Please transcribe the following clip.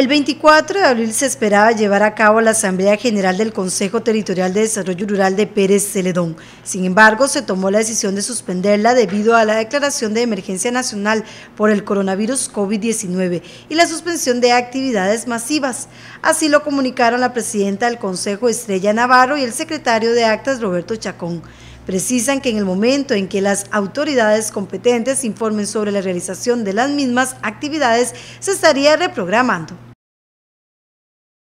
El 24 de abril se esperaba llevar a cabo la Asamblea General del Consejo Territorial de Desarrollo Rural de Pérez Celedón. Sin embargo, se tomó la decisión de suspenderla debido a la declaración de emergencia nacional por el coronavirus COVID-19 y la suspensión de actividades masivas. Así lo comunicaron la presidenta del Consejo Estrella Navarro y el secretario de Actas Roberto Chacón. Precisan que en el momento en que las autoridades competentes informen sobre la realización de las mismas actividades, se estaría reprogramando.